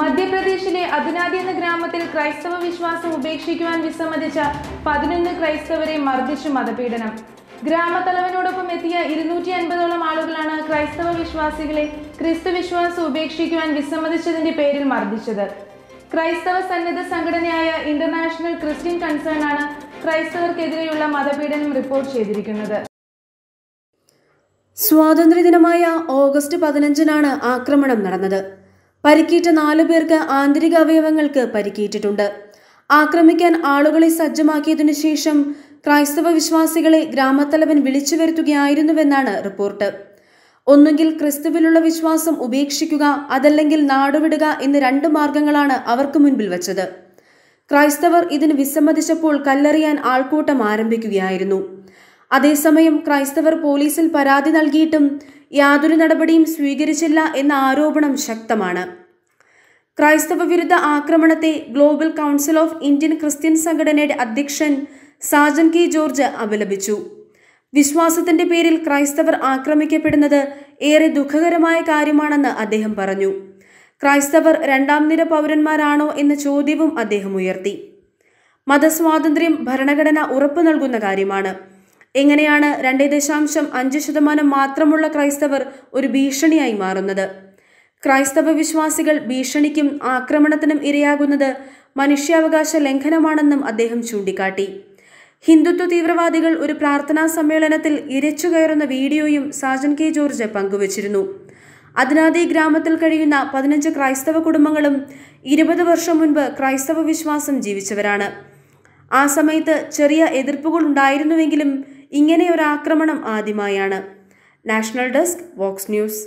മധ്യപ്രദേശിലെ അതിനാദി എന്ന ഗ്രാമത്തിൽ ക്രൈസ്തവ വിശ്വാസം ഉപേക്ഷിക്കുവാൻ വിസമ്മതിച്ച പതിനൊന്ന് ക്രൈസ്തവരെ മർദ്ദിച്ചു മതപീഡനം ഗ്രാമത്തലവനോടൊപ്പം എത്തിയ ഇരുന്നൂറ്റി അൻപതോളം ആളുകളാണ് ക്രൈസ്തവ വിശ്വാസികളെ ക്രിസ്തു വിശ്വാസം ഉപേക്ഷിക്കുവാൻ വിസമ്മതിച്ചതിന്റെ പേരിൽ മർദ്ദിച്ചത് ക്രൈസ്തവ സന്നദ്ധ സംഘടനയായ ഇന്റർനാഷണൽ ക്രിസ്ത്യൻ കൺസേൺ ആണ് ക്രൈസ്തവർക്കെതിരെയുള്ള മതപീഡനം റിപ്പോർട്ട് ചെയ്തിരിക്കുന്നത് സ്വാതന്ത്ര്യദിനമായ ഓഗസ്റ്റ് പതിനഞ്ചിനാണ് ആക്രമണം നടന്നത് പരിക്കേറ്റ നാലു പേർക്ക് ആന്തരിക അവയവങ്ങൾക്ക് പരിക്കേറ്റിട്ടുണ്ട് ആക്രമിക്കാൻ ആളുകളെ സജ്ജമാക്കിയതിനു ശേഷം ക്രൈസ്തവ വിശ്വാസികളെ ഗ്രാമത്തലവൻ വിളിച്ചു വരുത്തുകയായിരുന്നുവെന്നാണ് റിപ്പോർട്ട് ഒന്നുകിൽ ക്രിസ്തുവിലുള്ള വിശ്വാസം ഉപേക്ഷിക്കുക അതല്ലെങ്കിൽ നാടുവിടുക എന്ന് രണ്ട് മാർഗങ്ങളാണ് അവർക്ക് മുൻപിൽ വച്ചത് ക്രൈസ്തവർ ഇതിന് വിസമ്മതിച്ചപ്പോൾ കല്ലെറിയാൻ ആൾക്കൂട്ടം ആരംഭിക്കുകയായിരുന്നു അതേസമയം ക്രൈസ്തവർ പോലീസിൽ പരാതി നൽകിയിട്ടും യാതൊരു നടപടിയും സ്വീകരിച്ചില്ല എന്ന ആരോപണം ശക്തമാണ് ക്രൈസ്തവ വിരുദ്ധ ആക്രമണത്തെ global council of Indian Christian സംഘടനയുടെ അധ്യക്ഷൻ സാജൻ കെ ജോർജ് അപലപിച്ചു വിശ്വാസത്തിന്റെ പേരിൽ ക്രൈസ്തവർ ആക്രമിക്കപ്പെടുന്നത് ഏറെ ദുഃഖകരമായ കാര്യമാണെന്ന് അദ്ദേഹം പറഞ്ഞു ക്രൈസ്തവർ രണ്ടാം നിര പൗരന്മാരാണോ എന്ന ചോദ്യവും അദ്ദേഹം ഉയർത്തി മതസ്വാതന്ത്ര്യം ഭരണഘടന ഉറപ്പു നൽകുന്ന കാര്യമാണ് എങ്ങനെയാണ് രണ്ടേ ദശാംശം അഞ്ച് ശതമാനം മാത്രമുള്ള ക്രൈസ്തവർ ഒരു ഭീഷണിയായി മാറുന്നത് ക്രൈസ്തവ വിശ്വാസികൾ ഭീഷണിക്കും ആക്രമണത്തിനും ഇരയാകുന്നത് മനുഷ്യാവകാശ ലംഘനമാണെന്നും അദ്ദേഹം ചൂണ്ടിക്കാട്ടി ഹിന്ദുത്വ തീവ്രവാദികൾ ഒരു പ്രാർത്ഥനാ സമ്മേളനത്തിൽ ഇരച്ചു കയറുന്ന വീഡിയോയും സാജൻ കെ ജോർജ് പങ്കുവച്ചിരുന്നു അതിനാദി ഗ്രാമത്തിൽ കഴിയുന്ന പതിനഞ്ച് ക്രൈസ്തവ കുടുംബങ്ങളും ഇരുപത് വർഷം മുൻപ് ക്രൈസ്തവ വിശ്വാസം ജീവിച്ചവരാണ് ആ സമയത്ത് ചെറിയ എതിർപ്പുകൾ ഉണ്ടായിരുന്നുവെങ്കിലും ഇങ്ങനെയൊരാക്രമണം ആദ്യമായാണ് നാഷണൽ ഡെസ്ക് വോക്സ് ന്യൂസ്